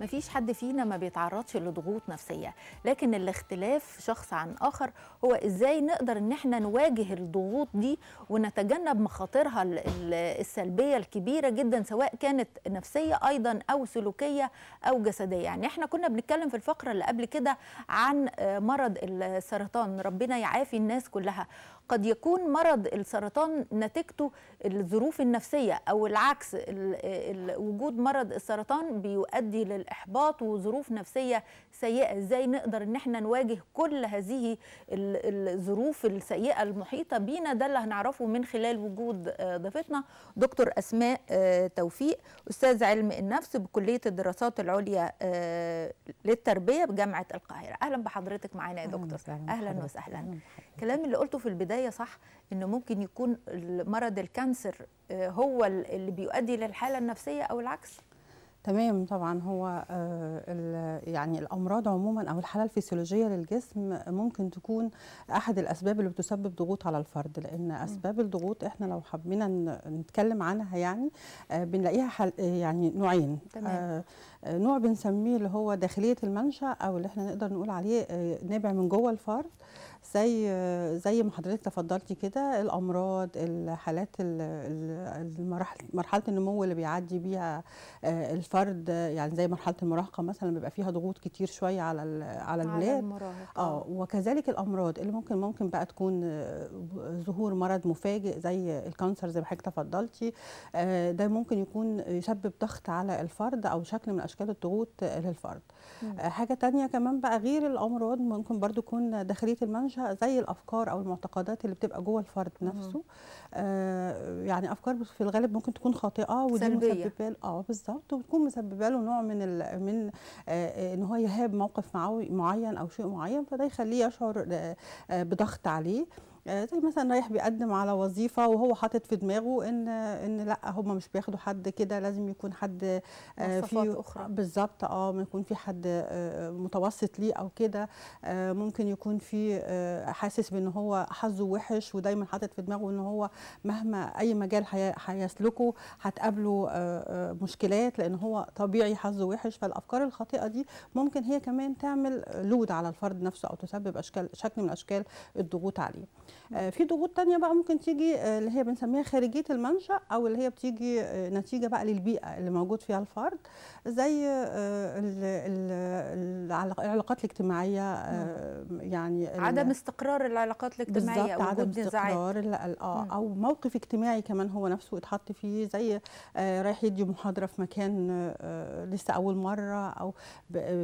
مفيش حد فينا ما بيتعرضش لضغوط نفسيه لكن الاختلاف شخص عن اخر هو ازاي نقدر ان احنا نواجه الضغوط دي ونتجنب مخاطرها السلبيه الكبيره جدا سواء كانت نفسيه ايضا او سلوكيه او جسديه يعني احنا كنا بنتكلم في الفقره اللي قبل كده عن آه، مرض السرطان ربنا يعافي الناس كلها قد يكون مرض السرطان نتيجته الظروف النفسيه او العكس وجود مرض السرطان بيؤدي للاحباط وظروف نفسيه سيئه ازاي نقدر ان احنا نواجه كل هذه الظروف السيئه المحيطه بينا ده اللي هنعرفه من خلال وجود آه، ضيفتنا دكتور اسماء آه، توفيق استاذ علم النفس بكليه الدراسات العليا آه، للتربيه بجامعه القاهره اهلا بحضرتك معانا يا دكتور اهلا وسهلا الكلام اللي قلته في البدايه صح انه ممكن يكون مرض الكانسر آه، هو اللي بيؤدي للحاله النفسيه او العكس تمام طبعا هو آه، يعني الامراض عموما او الحاله الفسيولوجيه للجسم ممكن تكون احد الاسباب اللي بتسبب ضغوط على الفرد لان اسباب الضغوط احنا لو حبينا نتكلم عنها يعني آه، بنلاقيها حل يعني نوعين تمام. نوع بنسميه اللي هو داخليه المنشا او اللي احنا نقدر نقول عليه نابع من جوه الفرد زي زي ما حضرتك تفضلتي كده الامراض الحالات المراحل مرحله النمو اللي بيعدي بيها آه، الفرد يعني زي مرحله المراهقه مثلا بيبقى فيها ضغوط كتير شويه على ال على الولاد اه وكذلك الامراض اللي ممكن ممكن بقى تكون آه، ظهور مرض مفاجئ زي الكانسر زي ما حضرتك تفضلتي آه، ده ممكن يكون يسبب ضغط على الفرد او شكل من اشكال الضغوط للفرد حاجه تانية كمان بقى غير الامراض ممكن برضو تكون داخليه المنشأ مناقشه زي الافكار او المعتقدات اللي بتبقى جوه الفرد نفسه آه يعني افكار في الغالب ممكن تكون خاطئه ودي مسببه اه بالظبط وبتكون مسببه له نوع من ال من آه ان هو يهاب موقف معين او شيء معين فده يخليه يشعر آه, آه، بضغط عليه آه، زي مثلا رايح بيقدم على وظيفه وهو حاطط في دماغه ان ان لا هم مش بياخدوا حد كده لازم يكون حد آه، في اخرى بالظبط اه يكون في حد آه، متوسط ليه او كده ممكن يكون في حاسس بان هو حظه وحش ودايما حاطط في دماغه ان هو مهما اي مجال هيسلكه هتقابله مشكلات لان هو طبيعي حظه وحش فالافكار الخاطئه دي ممكن هي كمان تعمل لود على الفرد نفسه او تسبب اشكال شكل من اشكال الضغوط عليه آه، في ضغوط تانية بقى ممكن تيجي آه، اللي هي بنسميها خارجية المنشأ أو اللي هي بتيجي آه، نتيجة بقى للبيئة اللي موجود فيها الفرد زي العلاقات الاجتماعية يعني عدم استقرار العلاقات الاجتماعية أو عدم استقرار اه أو موقف اجتماعي كمان هو نفسه اتحط فيه زي رايح يدي محاضرة في مكان لسه أول مرة أو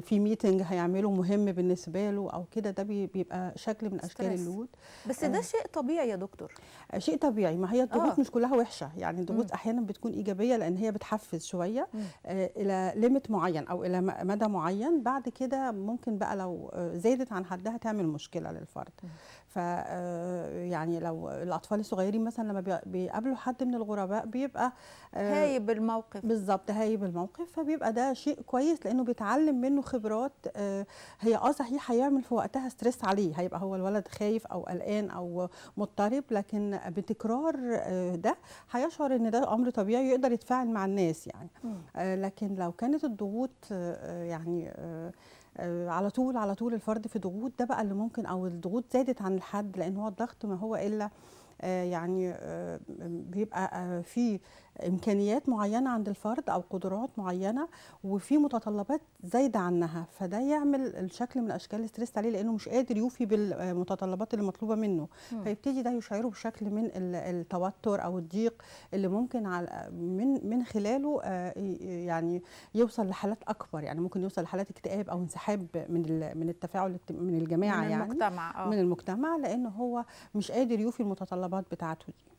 في ميتنج هيعمله مهم بالنسبة له أو كده ده بيبقى شكل من أشكال اللود بس ده شيء طبيعي يا دكتور آه، شيء طبيعي ما هي الضغوط آه. مش كلها وحشه يعني الضغوط احيانا بتكون ايجابيه لان هي بتحفز شويه آه الى ليميت معين او الى مدى معين بعد كده ممكن بقى لو آه، زادت عن حدها تعمل مشكله للفرد ف آه، يعني لو الاطفال الصغيرين مثلا لما بيقابلوا حد من الغرباء بيبقى آه، هايب الموقف بالظبط هايب الموقف فبيبقى ده شيء كويس لانه بيتعلم منه خبرات آه، هي اه صحيح هيعمل في وقتها ستريس عليه هيبقى هو الولد خايف او قلقان او مضطرب لكن بتكرار ده هيشعر ان ده امر طبيعي يقدر يتفاعل مع الناس يعني لكن لو كانت الضغوط يعني آه، على طول على طول الفرد في ضغوط ده بقى اللي ممكن او الضغوط زادت عن الحد لان هو الضغط ما هو الا آه، يعني آه، بيبقى فيه امكانيات معينه عند الفرد او قدرات معينه وفي متطلبات زايده عنها فده يعمل الشكل من اشكال الاستريس عليه لانه مش قادر يوفي بالمتطلبات اللي مطلوبه منه م. فيبتدي ده يشعره بشكل من التوتر او الضيق اللي ممكن على من من خلاله آه، يعني يوصل لحالات اكبر يعني ممكن يوصل لحالات اكتئاب او انسحاب من من التفاعل من الجماعه من يعني المجتمع آه. من المجتمع لانه هو مش قادر يوفي المتطلبات بتاعته دي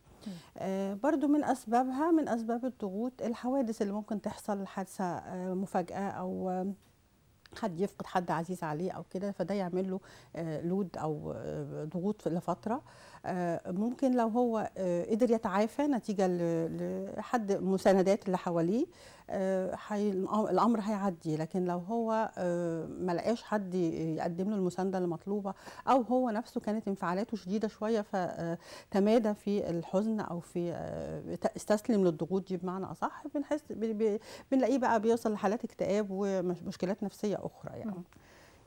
آه، برضو من أسبابها من أسباب الضغوط الحوادث اللي ممكن تحصل حادثة آه، مفاجأة أو آه، حد يفقد حد عزيز عليه او كده فده يعمل له لود او ضغوط لفتره آه، ممكن لو هو آه، قدر يتعافى نتيجه لحد مساندات اللي حواليه آه، الامر هيعدي لكن لو هو ما لقاش حد يقدم له المسانده المطلوبه او هو نفسه كانت انفعالاته شديده شويه فتمادى في الحزن او في استسلم للضغوط دي بمعنى اصح بنحس بنلاقيه بقى بيوصل لحالات اكتئاب ومشكلات نفسيه اخرى يعني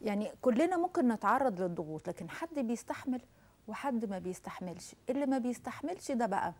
يعني كلنا ممكن نتعرض للضغوط لكن حد بيستحمل وحد ما بيستحملش اللي ما بيستحملش ده بقى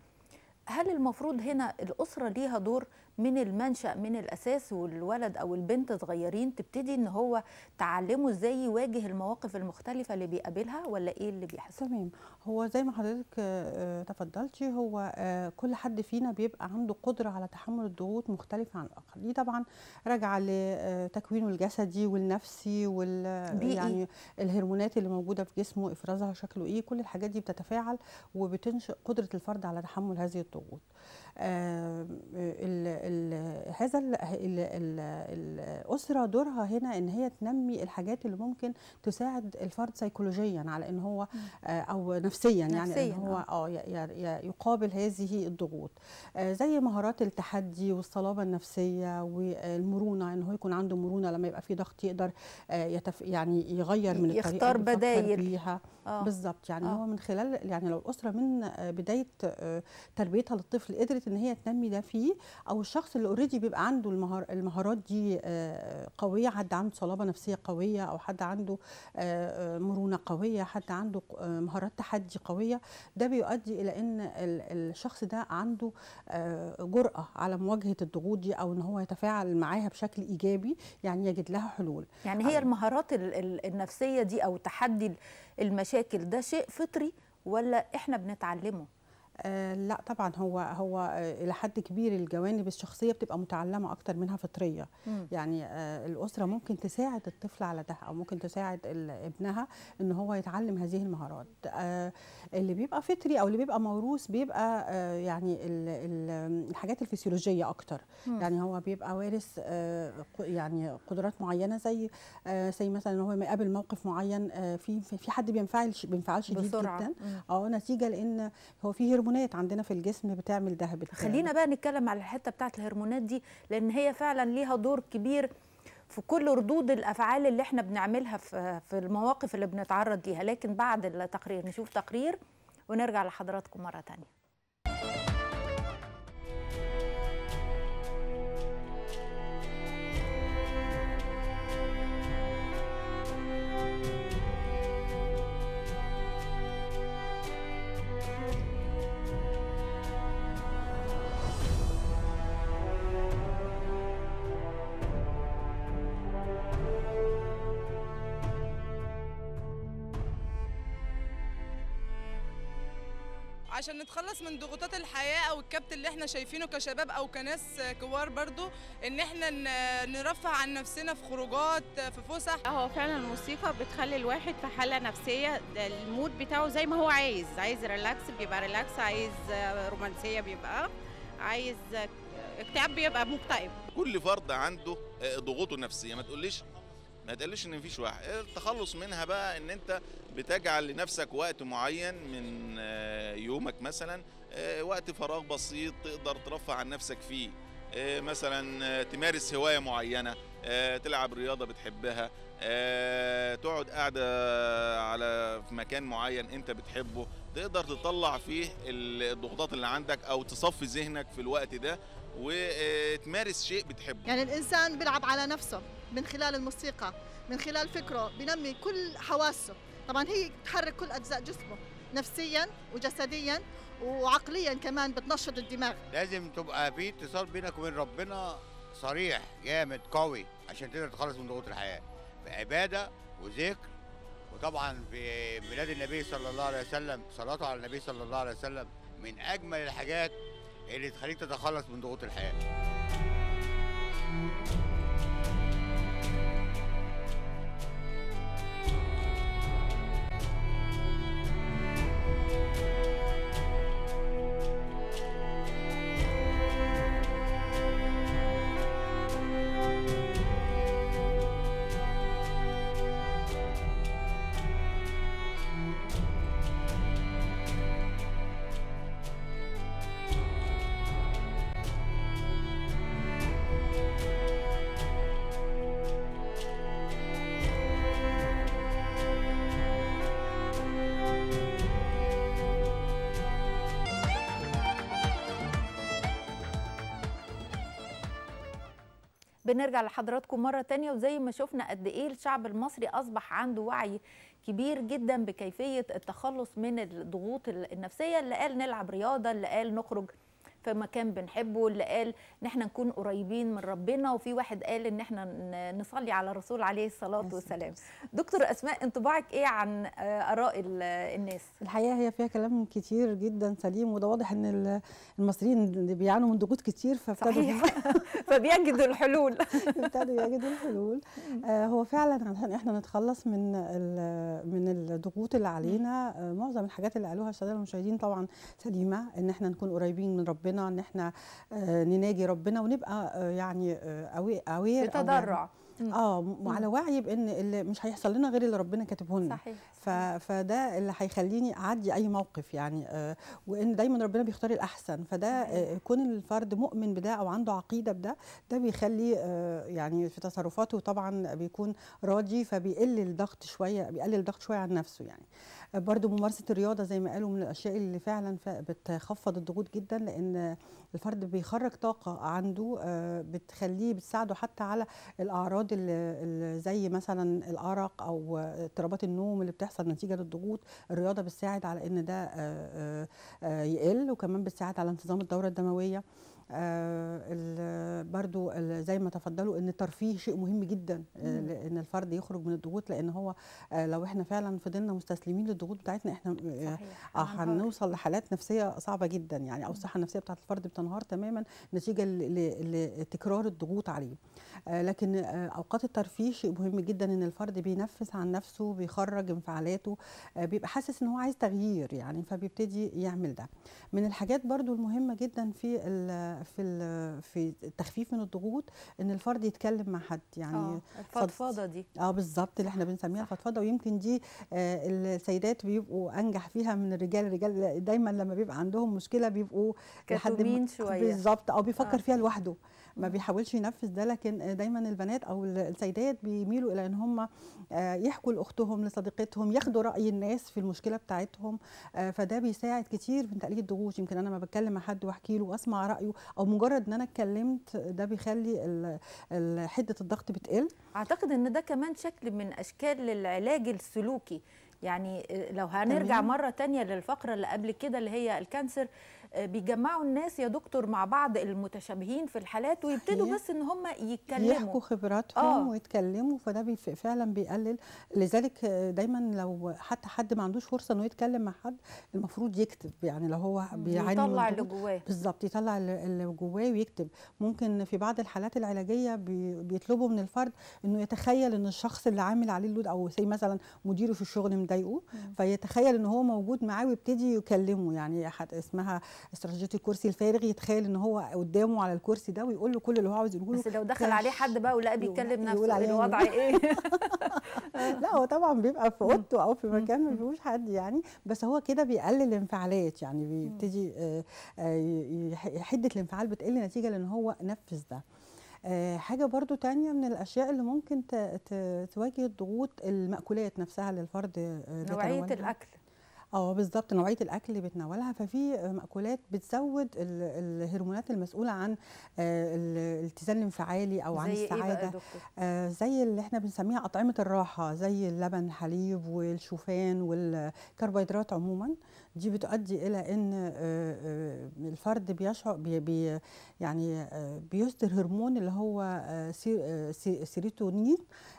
هل المفروض هنا الأسرة ليها دور من المنشأ من الأساس والولد أو البنت صغيرين تبتدي إن هو تعلمه إزاي يواجه المواقف المختلفة اللي بيقابلها ولا إيه اللي بيحصل؟ تمام هو زي ما حضرتك آه، تفضلتي هو آه، كل حد فينا بيبقى عنده قدرة على تحمل الضغوط مختلفة عن الآخر دي طبعا راجعة لتكوينه آه، الجسدي والنفسي وال يعني الهرمونات اللي موجودة في جسمه إفرازها شكله إيه كل الحاجات دي بتتفاعل وبتنشئ قدرة الفرد على تحمل هذه الضغوط هذا الاسره دورها هنا ان هي تنمي الحاجات اللي ممكن تساعد الفرد سيكولوجيا على ان هو آه، او نفسيا يعني نفسياً ان هو اه, آه، يقابل هذه الضغوط آه، زي مهارات التحدي والصلابه النفسيه والمرونه ان هو يكون عنده مرونه لما يبقى في ضغط يقدر يتف يعني يغير من الطريقه يختار بدايل آه. بالظبط يعني آه. هو من خلال يعني لو الاسره من بدايه تربيتها للطفل قدرت قدرت ان هي تنمي ده فيه او الشخص اللي اوريدي بيبقى عنده المهار المهارات دي آه، قويه حد عنده صلابه نفسيه قويه او حد عنده آه، آه، مرونه قويه حد عنده مهارات تحدي قويه ده بيؤدي الى ان الشخص ده عنده جراه على مواجهه الضغوط دي او ان هو يتفاعل معاها بشكل ايجابي يعني يجد لها حلول يعني هي المهارات النفسيه دي او تحدي المشاكل ده شيء فطري ولا احنا بنتعلمه آه لا طبعا هو هو آه، الى حد كبير الجوانب الشخصيه بتبقى متعلمه اكتر منها فطريه مم. يعني آه الاسره ممكن تساعد الطفل على ده او ممكن تساعد ابنها ان هو يتعلم هذه المهارات آه اللي بيبقى فطري او اللي بيبقى موروث بيبقى آه، يعني الـ الـ الحاجات الفسيولوجيه اكتر مم. يعني هو بيبقى وارث آه، يعني قدرات معينه زي زي مثلا ان هو يقابل موقف معين في في حد بينفعل بينفعل شديد جدا اه نتيجه لان هو في هرمون هرمونات عندنا في الجسم بتعمل ده خلينا بقى نتكلم على الحته بتاعت الهرمونات دي لان هي فعلا ليها دور كبير في كل ردود الافعال اللي احنا بنعملها في في المواقف اللي بنتعرض ليها لكن بعد التقرير نشوف تقرير ونرجع لحضراتكم مره ثانيه عشان نتخلص من ضغوطات الحياه او الكبت اللي احنا شايفينه كشباب او كناس كبار برضو ان احنا نرفه عن نفسنا في خروجات في فسح هو فعلا الموسيقى بتخلي الواحد في حاله نفسيه المود بتاعه زي ما هو عايز عايز ريلاكس بيبقى ريلاكس عايز رومانسيه بيبقى عايز اكتئاب بيبقى مكتئب كل فرد عنده ضغوطه النفسيه ما تقوليش ما تقلش ان مفيش واحد التخلص منها بقى ان انت بتجعل لنفسك وقت معين من آه، يومك مثلا آه، وقت فراغ بسيط تقدر ترفع عن نفسك فيه آه، مثلا تمارس هواية معينة تلعب رياضة بتحبها تقعد قاعدة على في مكان معين انت بتحبه تقدر تطلع فيه الضغوطات اللي عندك او تصفي ذهنك في الوقت ده وتمارس شيء بتحبه يعني الانسان بيلعب على نفسه من خلال الموسيقى من خلال فكره بنمي كل حواسه طبعا هي بتحرك كل اجزاء جسمه نفسيا وجسديا وعقليا كمان بتنشط الدماغ لازم تبقى في اتصال بينك وبين ربنا صريح جامد قوي عشان تقدر تخلص من ضغوط الحياه بعباده وذكر وطبعا في ميلاد النبي صلى الله عليه وسلم صلاته على النبي صلى الله عليه وسلم من اجمل الحاجات اللي تخليك تتخلص من ضغوط الحياه بنرجع لحضراتكم مرة تانية وزي ما شفنا قد إيه الشعب المصري أصبح عنده وعي كبير جدا بكيفية التخلص من الضغوط النفسية اللي قال نلعب رياضة اللي قال نخرج في مكان بنحبه اللي قال ان احنا نكون قريبين من ربنا وفي واحد قال ان احنا نصلي على الرسول عليه الصلاه والسلام دكتور اسماء انطباعك ايه عن آه، اراء الناس الحقيقه هي فيها كلام كتير جدا سليم وده واضح ان المصريين بيعانوا من ضغوط كتير فابتدوا فبيجدوا الحلول ابتدوا يجدوا الحلول آه، هو فعلا عشان احنا نتخلص من من الضغوط اللي علينا آه، معظم الحاجات اللي قالوها الساده المشاهدين طبعا سليمه ان احنا نكون قريبين من ربنا ربنا ان احنا آه، نناجي ربنا ونبقى آه، يعني قوي آه، يعني بتضرع اه وعلى وعي بان اللي مش هيحصل لنا غير اللي ربنا كاتبه لنا صحيح فده اللي هيخليني اعدي اي موقف يعني وان دايما ربنا بيختار الاحسن فده يكون كون الفرد مؤمن بده او عنده عقيده بده ده بيخلي يعني في تصرفاته طبعا بيكون راضي فبيقل الضغط شويه بيقلل الضغط شويه عن نفسه يعني برضو ممارسه الرياضه زي ما قالوا من الاشياء اللي فعلا بتخفض الضغوط جدا لان الفرد بيخرج طاقه عنده آه، بتخليه بتساعده حتى على الاعراض اللي زي مثلا الارق او اضطرابات النوم اللي بتحصل نتيجه للضغوط الرياضه بتساعد على ان ده آه، آه، يقل وكمان بتساعد على انتظام الدوره الدمويه آه، برضو زي ما تفضلوا ان الترفيه شيء مهم جدا آه، ان الفرد يخرج من الضغوط لان هو آه، لو احنا فعلا فضلنا مستسلمين للضغوط بتاعتنا احنا اه هنوصل لحالات نفسيه صعبه جدا يعني او الصحه النفسيه بتاعت الفرد بتنهار تماما نتيجه لتكرار الضغوط عليه لكن اوقات الترفيه شيء مهم جدا ان الفرد بينفس عن نفسه بيخرج انفعالاته بيبقى حاسس ان هو عايز تغيير يعني فبيبتدي يعمل ده من الحاجات برضو المهمه جدا في في في التخفيف من الضغوط ان الفرد يتكلم مع حد يعني آه الفضفضه دي اه بالظبط اللي احنا بنسميها الفضفضه ويمكن دي آه، السيدات بيبقوا انجح فيها من الرجال الرجال دايما لما بيبقى عندهم مشكله بيبقوا لحد شويه بالظبط او بيفكر آه. فيها لوحده ما بيحاولش ينفذ ده لكن دايما البنات او السيدات بيميلوا الى ان هم آه، يحكوا لاختهم لصديقتهم ياخدوا راي الناس في المشكله بتاعتهم آه، فده بيساعد كتير من تقليل الضغوط يمكن انا ما بتكلم مع حد واحكي له واسمع رايه او مجرد ان انا اتكلمت ده بيخلي حده الضغط بتقل اعتقد ان ده كمان شكل من اشكال العلاج السلوكي يعني آه، لو هنرجع مره تانية للفقره اللي قبل كده اللي هي الكانسر آه، بيجمعوا الناس يا دكتور مع بعض المتشابهين في الحالات ويبتدوا بس ان هم يتكلموا يحكوا خبراتهم آه. ويتكلموا فده فعلا بيقلل لذلك دايما لو حتى حد ما عندوش فرصه انه يتكلم مع حد المفروض يكتب يعني لو هو بيعاني يطلع اللي جواه بالظبط يطلع اللي جواه ويكتب ممكن في بعض الحالات العلاجيه بيطلبوا من الفرد انه يتخيل ان الشخص اللي عامل عليه اللود او زي مثلا مديره في الشغل مضايقه فيتخيل ان هو موجود معاه ويبتدي يكلمه يعني اسمها استراتيجيه الكرسي الفارغ يتخيل ان هو قدامه على الكرسي ده ويقول له كل اللي هو عاوز يقوله بس لو دخل عليه حد بقى ولقى بيتكلم نفسه الوضع يعني. ايه لا هو طبعا بيبقى في اوضته او في مكان ما فيهوش حد يعني بس هو كده بيقلل انفعالات يعني بيبتدي آه، آه، حده الانفعال بتقل نتيجه لان هو نفذ ده آه، حاجه برضو تانية من الاشياء اللي ممكن تواجه الضغوط المأكولات نفسها للفرد نوعيه الاكل اه بالظبط نوعيه الاكل اللي بتناولها ففي مأكولات بتزود الهرمونات المسؤوله عن آه، الاتزان الانفعالي او عن إيه السعاده إيه زي اللي احنا بنسميها اطعمه الراحه زي اللبن الحليب والشوفان والكربوهيدرات عموما دي بتؤدي الى ان آه، آه، الفرد بيشعر بي يعني بيصدر هرمون اللي هو سيروتونين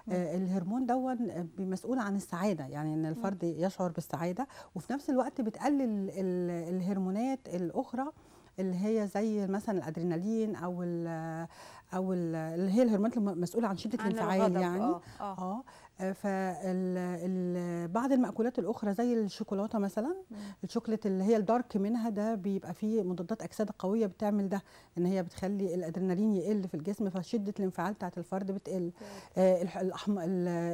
الهرمون ده مسؤول عن السعاده يعني ان الفرد يشعر بالسعاده وفي نفس الوقت بتقلل الهرمونات الاخرى اللي هي زي مثلا الادرينالين او الـ او الـ اللي هي الهرمونات المسؤوله عن شده الانفعال يعني اه, آه. آه، فبعض المأكولات الأخرى زي الشوكولاتة مثلا الشوكولاتة اللي هي الدارك منها ده بيبقى فيه مضادات أكسدة قوية بتعمل ده إن هي بتخلي الأدرينالين يقل في الجسم فشدة الانفعال بتاعت الفرد بتقل آه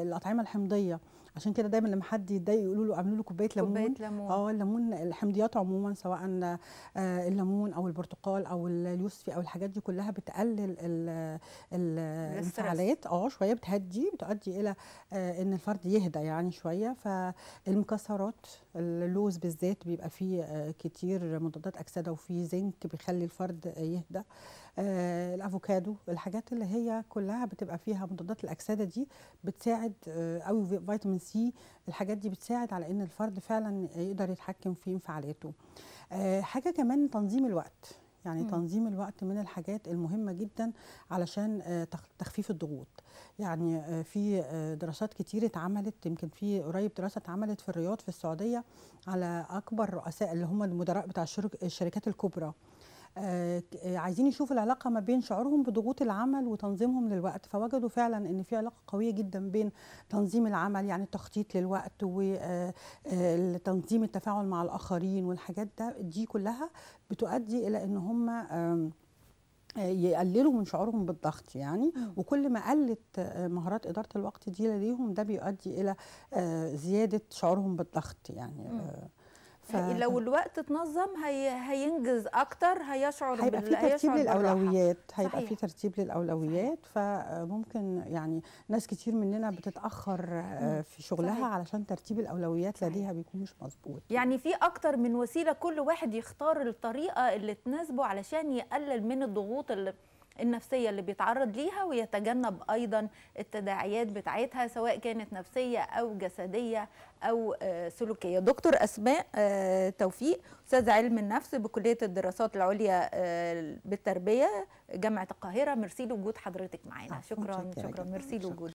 الأطعمة الحمضية عشان كده دايما لما حد يتضايق يقولوا له اعملوا له كوبايه ليمون كوبايه ليمون اه الليمون الحمضيات عموما سواء آه، الليمون او البرتقال او اليوسفي او الحاجات دي كلها بتقلل الانفعالات اه شويه بتهدي بتؤدي الى آه، ان الفرد يهدى يعني شويه فالمكسرات اللوز بالذات بيبقى فيه آه، كتير مضادات اكسده وفيه زنك بيخلي الفرد آه، يهدى آه، الافوكادو الحاجات اللي هي كلها بتبقى فيها مضادات الاكسده دي بتساعد او فيتامين سي الحاجات دي بتساعد على ان الفرد فعلا يقدر يتحكم في انفعالاته حاجه كمان تنظيم الوقت يعني مم. تنظيم الوقت من الحاجات المهمه جدا علشان آه، تخفيف الضغوط يعني آه، في آه، دراسات كتير اتعملت يمكن في قريب دراسه اتعملت في الرياض في السعوديه على اكبر رؤساء اللي هم المدراء بتاع الشركات الكبرى آه، آه، عايزين يشوفوا العلاقه ما بين شعورهم بضغوط العمل وتنظيمهم للوقت فوجدوا فعلا ان في علاقه قويه جدا بين تنظيم العمل يعني التخطيط للوقت وتنظيم آه، التفاعل مع الاخرين والحاجات ده دي كلها بتؤدي الى ان هم يقللوا من شعورهم بالضغط يعني وكل ما قلت مهارات اداره الوقت دي لديهم ده بيؤدي الى زياده شعورهم بالضغط يعني ف... لو الوقت اتنظم هي... هينجز اكتر هيشعر هيبقى في ترتيب للاولويات هيبقى في ترتيب للاولويات فممكن يعني ناس كتير مننا بتتاخر آه، في شغلها صحيح. علشان ترتيب الاولويات صحيح. لديها بيكون مش مظبوط يعني في اكتر من وسيله كل واحد يختار الطريقه اللي تناسبه علشان يقلل من الضغوط اللي النفسيه اللي بيتعرض ليها ويتجنب ايضا التداعيات بتاعتها سواء كانت نفسيه او جسديه او آه، سلوكيه دكتور اسماء آه، توفيق استاذ علم النفس بكليه الدراسات العليا آه، بالتربيه جامعه القاهره ميرسي لوجود حضرتك معانا شكرا شكرا ميرسي لوجودك